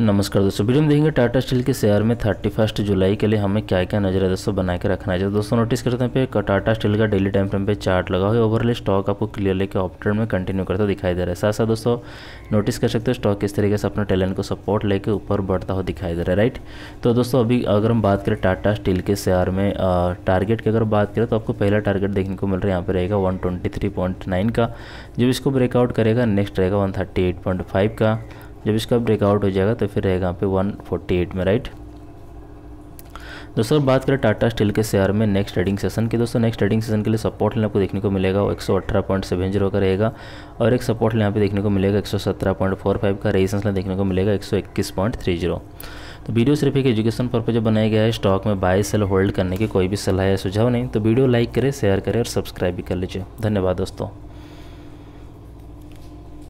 नमस्कार दोस्तों वीडियो में देखेंगे टाटा स्टील के शेयर में थर्टी फर्स्ट जुलाई के लिए हमें क्या क्या नजर है दोस्तों बना के रखना चाहिए दोस्तों नोटिस करते हैं पे टाटा स्टील का डेली टाइम फ्रेम पे चार्ट लगा हुआ है ओवरले स्टॉक आपको क्लियर लेके ऑप्टर्न में कंटिन्यू करता दिखाई दे रहा है साथ साथ दोस्तों नोटिस कर सकते हो स्टॉक किस तरीके से अपने टैलेंट को सपोर्ट लेकर ऊपर बढ़ता हुआ दिखाई दे रहा है राइट तो दोस्तों अभी अगर हम बात करें टाटा स्टील के शेयर में टारगेट की अगर बात करें तो आपको पहला टारगेट देखने को मिल रहा है यहाँ पर रहेगा वन का जब इसको ब्रेकआउट करेगा नेक्स्ट रहेगा वन का जब इसका ब्रेकआउट हो जाएगा तो फिर रहेगा पे 148 में राइट दोस्तों बात करें टाटा स्टील के शेयर में नेक्स्ट ट्रेडिंग सेशन की दोस्तों नेक्स्ट ट्रेडिंग सेशन के लिए सपोर्ट लेने आपको देखने को मिलेगा वो एक सौ अठारह पॉइंट सेवन जीरो का रहेगा और एक सपोर्ट यहाँ पे देखने को मिलेगा एक सौ सत्रह पॉइंट फोर फाइव का रेजिस्टेंस देखने को मिलेगा एक सौ इक्कीस पॉइंट थ्री जीरो तो वीडियो सिर्फ एक एजुकेशन पर्पज बनाया गया है स्टॉक में बाय सेल होल्ड करने की कोई भी सलाह या सुझाव नहीं तो वीडियो लाइक करें शेयर करें और सब्सक्राइब भी कर लीजिए धन्यवाद दोस्तों